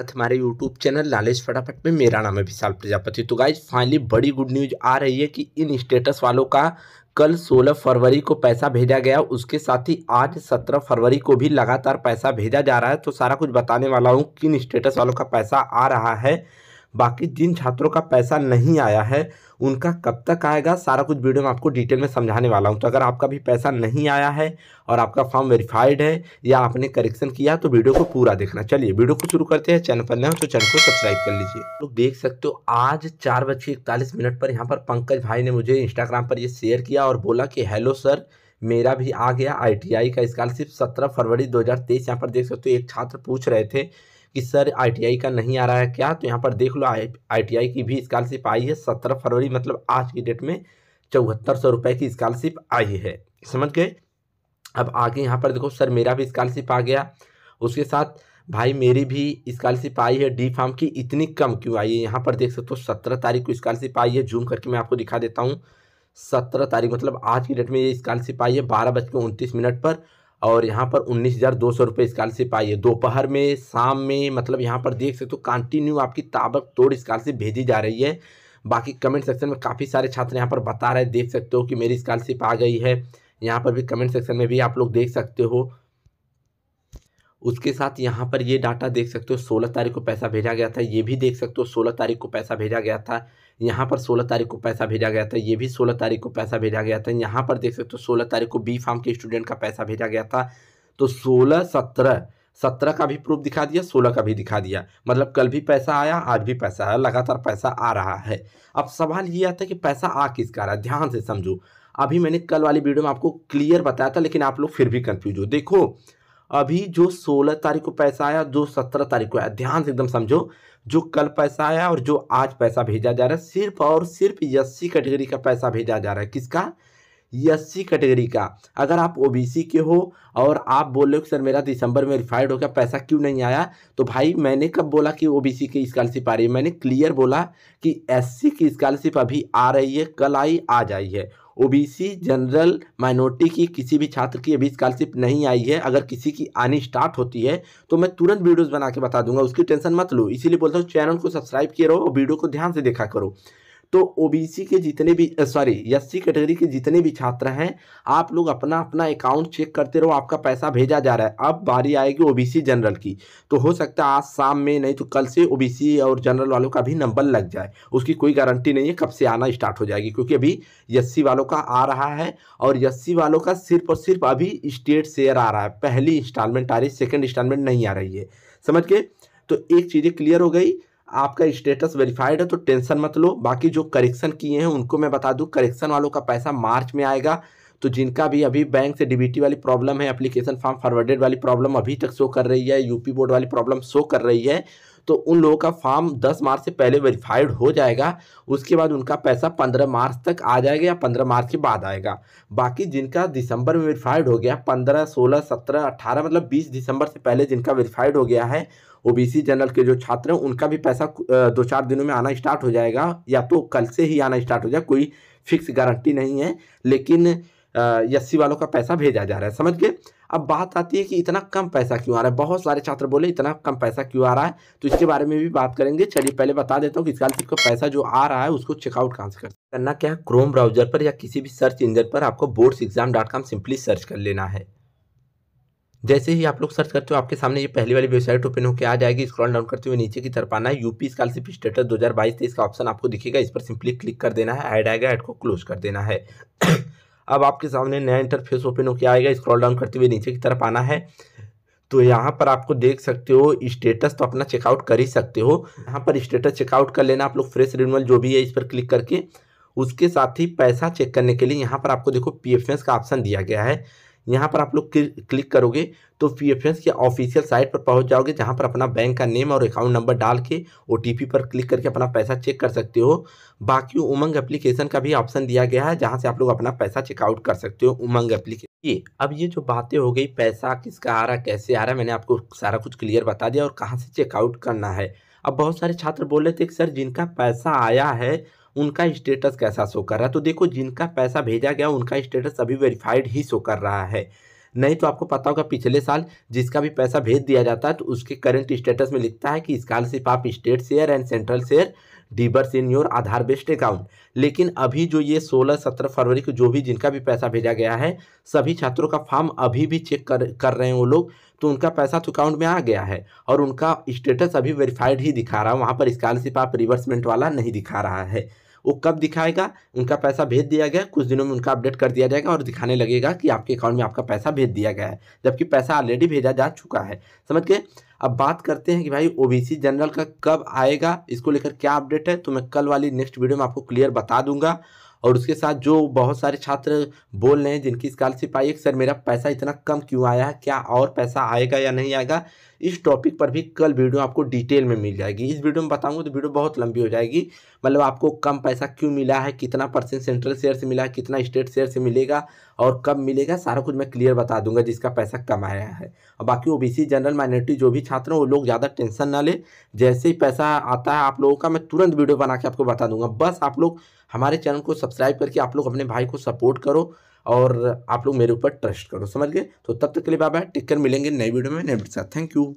हमारे YouTube channel लालेश फटाफट में मेरा नाम है विशाल प्रजापति तो गाइज फाइनली बड़ी गुड न्यूज आ रही है कि इन स्टेटस वालों का कल 16 फरवरी को पैसा भेजा गया उसके साथ ही आज 17 फरवरी को भी लगातार पैसा भेजा जा रहा है तो सारा कुछ बताने वाला हूँ किन स्टेटस वालों का पैसा आ रहा है बाकी जिन छात्रों का पैसा नहीं आया है उनका कब तक आएगा सारा कुछ वीडियो में आपको डिटेल में समझाने वाला हूं तो अगर आपका भी पैसा नहीं आया है और आपका फॉर्म वेरीफाइड है या आपने करेक्शन किया तो वीडियो को पूरा देखना चलिए वीडियो को शुरू करते हैं चैनल पर नए हो तो चैनल को सब्सक्राइब कर लीजिए लोग देख सकते हो आज चार बज के इकतालीस मिनट पर यहाँ पर पंकज भाई ने मुझे इंस्टाग्राम पर ये शेयर किया और बोला कि हेलो सर मेरा भी आ गया आईटीआई का स्कॉलरशिप सत्रह फरवरी 2023 हज़ार यहाँ पर देख सकते हो एक छात्र पूछ रहे थे कि सर आईटीआई का नहीं आ रहा है क्या तो यहाँ पर देख लो आईटीआई की भी स्कॉलरशिप आई है सत्रह फरवरी मतलब आज की डेट में चौहत्तर सौ रुपये की स्कॉलरशिप आई है समझ गए अब आगे यहाँ पर देखो सर मेरा भी स्कॉलरशिप आ गया उसके साथ भाई मेरी भी स्कॉलरशिप आई है डी फार्म की इतनी कम क्यों आई है यहाँ पर देख सकते हो सत्रह तारीख को स्कॉलरशिप आई है जूम करके मैं आपको दिखा देता हूँ सत्रह तारीख मतलब आज की डेट में ये स्कॉलरशिप आई है बारह बज के उनतीस मिनट पर और यहाँ पर उन्नीस हज़ार दो सौ रुपये स्कॉलरशिप आई है दोपहर में शाम में मतलब यहाँ पर देख सकते हो तो कंटिन्यू आपकी ताबक तोड़ स्कॉलरशिप भेजी जा रही है बाकी कमेंट सेक्शन में काफ़ी सारे छात्र यहाँ पर बता रहे देख सकते हो कि मेरी स्कॉलरशिप आ गई है यहाँ पर भी कमेंट सेक्शन में भी आप लोग देख सकते हो उसके साथ यहाँ पर ये डाटा देख सकते हो सोलह तारीख को पैसा भेजा गया था ये भी देख सकते हो सोलह तारीख को पैसा भेजा गया था यहाँ पर सोलह तारीख को पैसा भेजा गया था ये भी सोलह तारीख को पैसा भेजा गया था यहाँ पर देख सकते हो सोलह तारीख को बी फार्म के स्टूडेंट का पैसा भेजा गया था तो सोलह सत्रह सत्रह का भी प्रूफ दिखा दिया सोलह का भी दिखा दिया मतलब कल भी पैसा आया आज भी पैसा आया लगातार पैसा आ रहा है अब सवाल ये आता है कि पैसा आ किसका रहा है ध्यान से समझो अभी मैंने कल वाली वीडियो में आपको क्लियर बताया था लेकिन आप लोग फिर भी कन्फ्यूज हो देखो अभी जो सोलह तारीख को पैसा आया जो सत्रह तारीख को आया ध्यान से एकदम समझो जो कल पैसा आया और जो आज पैसा भेजा जा रहा है सिर्फ और सिर्फ एस कैटेगरी का पैसा भेजा जा रहा है किसका एस कैटेगरी का अगर आप ओबीसी के हो और आप बोल रहे हो कि सर मेरा दिसंबर में रिफाइंड हो गया पैसा क्यों नहीं आया तो भाई मैंने कब बोला कि ओबीसी की स्कॉलरशिप आ रही है मैंने क्लियर बोला कि एससी की स्कॉलरशिप अभी आ रही है कल आई आज आई है ओबीसी जनरल माइनॉरिटी की किसी भी छात्र की अभी स्कॉलरशिप नहीं आई है अगर किसी की आनी स्टार्ट होती है तो मैं तुरंत वीडियोस बना के बता दूंगा उसकी टेंशन मत लो इसीलिए बोलता हूँ चैनल को सब्सक्राइब किए रहो और वीडियो को ध्यान से देखा करो तो ओबीसी के जितने भी सॉरी एससी कैटेगरी के जितने भी छात्र हैं आप लोग अपना अपना अकाउंट चेक करते रहो आपका पैसा भेजा जा रहा है अब बारी आएगी ओबीसी जनरल की तो हो सकता है आज शाम में नहीं तो कल से ओबीसी और जनरल वालों का भी नंबर लग जाए उसकी कोई गारंटी नहीं है कब से आना स्टार्ट हो जाएगी क्योंकि अभी एस वालों का आ रहा है और एस वालों का सिर्फ और सिर्फ अभी स्टेट शेयर आ रहा है पहली इंस्टॉलमेंट आ रही सेकेंड इंस्टॉलमेंट नहीं आ रही है समझ के तो एक चीज़ें क्लियर हो गई आपका स्टेटस वेरीफाइड है तो टेंशन मत लो बाकी जो करेक्शन किए हैं उनको मैं बता दूँ करेक्शन वालों का पैसा मार्च में आएगा तो जिनका भी अभी बैंक से डीबीटी वाली प्रॉब्लम है एप्लीकेशन फॉर्म फॉरवर्डेड वाली प्रॉब्लम अभी तक शो कर रही है यूपी बोर्ड वाली प्रॉब्लम शो कर रही है तो उन लोगों का फॉर्म दस मार्च से पहले वेरीफाइड हो जाएगा उसके बाद उनका पैसा पंद्रह मार्च तक आ जाएगा या पंद्रह मार्च के बाद आएगा बाकी जिनका दिसंबर में वेरीफाइड हो गया पंद्रह सोलह सत्रह अट्ठारह मतलब बीस दिसंबर से पहले जिनका वेरीफाइड हो गया है ओबीसी जनरल के जो छात्र हैं उनका भी पैसा दो चार दिनों में आना स्टार्ट हो जाएगा या तो कल से ही आना स्टार्ट हो जाएगा कोई फिक्स गारंटी नहीं है लेकिन यस्सी वालों का पैसा भेजा जा रहा है समझ गए अब बात आती है कि इतना कम पैसा क्यों आ रहा है बहुत सारे छात्र बोले इतना कम पैसा क्यों आ रहा है तो इसके बारे में भी बात करेंगे चलिए पहले बता देता हूँ कि स्कॉलरशिप का पैसा जो आ रहा है उसको चेकआउट कहाँ से करना क्या है क्रोम ब्राउजर पर या किसी भी सर्च इंजन पर आपको boards exam dot com simply search कर लेना है जैसे ही आप लोग सर्च करते हो आपके सामने ये पहली वाली वेबसाइट ओपन होकर आ जाएगी स्क्रॉल डाउन करते हुए नीचे की तरफ आना है यूपी स्कॉलरशिप स्टेटस दो हज़ार बाईस का ऑप्शन आपको दिखेगा इस पर सिंपली क्लिक कर देना है ऐड आएगा ऐड को क्लोज कर देना है अब आपके सामने नया इंटरफेस ओपन होकर आएगा स्क्रॉल डाउन करते हुए नीचे की तरफ आना है तो यहाँ पर आपको देख सकते हो स्टेटस तो अपना चेकआउट कर ही सकते हो यहाँ पर स्टेटस चेकआउट कर लेना आप लोग फ्रेश रिन्यूअल जो भी है इस पर क्लिक करके उसके साथ ही पैसा चेक करने के लिए यहाँ पर आपको देखो पी का ऑप्शन दिया गया है यहाँ पर आप लोग क्लिक करोगे तो पी एफ के ऑफिशियल साइट पर पहुँच जाओगे जहाँ पर अपना बैंक का नेम और अकाउंट नंबर डाल के ओ पर क्लिक करके अपना पैसा चेक कर सकते हो बाकी उमंग एप्लीकेशन का भी ऑप्शन दिया गया है जहाँ से आप लोग अपना पैसा चेकआउट कर सकते हो उमंग एप्लीकेशन ये अब ये जो बातें हो गई पैसा किसका आ रहा कैसे आ रहा है मैंने आपको सारा कुछ क्लियर बता दिया और कहाँ से चेकआउट करना है अब बहुत सारे छात्र बोल रहे थे कि सर जिनका पैसा आया है उनका स्टेटस कैसा शो कर रहा है तो देखो जिनका पैसा भेजा गया उनका स्टेटस अभी वेरीफाइड ही शो कर रहा है नहीं तो आपको पता होगा पिछले साल जिसका भी पैसा भेज दिया जाता है तो उसके करंट स्टेटस में लिखता है कि स्कॉलरशिप आप state share and central share disburse in your Aadhaar based account लेकिन अभी जो ये 16 17 फरवरी को जो भी जिनका भी पैसा भेजा गया है सभी छात्रों का फॉर्म अभी भी चेक कर कर रहे हैं वो लोग तो उनका पैसा तो अकाउंट में आ गया है और उनका स्टेटस अभी वेरीफाइड ही दिखा रहा है वहाँ पर स्कॉलरशिप आप रिवर्समेंट वाला नहीं दिखा रहा है वो कब दिखाएगा उनका पैसा भेज दिया गया कुछ दिनों में उनका अपडेट कर दिया जाएगा और दिखाने लगेगा कि आपके अकाउंट में आपका पैसा भेज दिया गया है जबकि पैसा ऑलरेडी भेजा जा चुका है समझ के अब बात करते हैं कि भाई सी जनरल का कब आएगा इसको लेकर क्या अपडेट है तो मैं कल वाली नेक्स्ट वीडियो में आपको क्लियर बता दूंगा और उसके साथ जो बहुत सारे छात्र बोल रहे हैं जिनकी स्कॉलरशिप आई है सर मेरा पैसा इतना कम क्यों आया है क्या और पैसा आएगा या नहीं आएगा इस टॉपिक पर भी कल वीडियो आपको डिटेल में मिल जाएगी इस वीडियो में बताऊंगा तो वीडियो बहुत लंबी हो जाएगी मतलब आपको कम पैसा क्यों मिला है कितना परसेंट सेंट्रल शेयर से मिला है कितना स्टेट शेयर से मिलेगा और कब मिलेगा सारा कुछ मैं क्लियर बता दूंगा जिसका पैसा कम आया है और बाकी ओबीसी जनरल माइनॉरिटी जो भी छात्र हैं वो लोग ज़्यादा टेंशन ना ले जैसे ही पैसा आता है आप लोगों का मैं तुरंत वीडियो बना के आपको बता दूंगा बस आप लोग हमारे चैनल को सब्सक्राइब करके आप लोग अपने भाई को सपोर्ट करो और आप लोग मेरे ऊपर ट्रस्ट करो समझ गए तो तब तक के लिए बाबा बाय टेक मिलेंगे नए वीडियो में नए वीडियो के साथ थैंक यू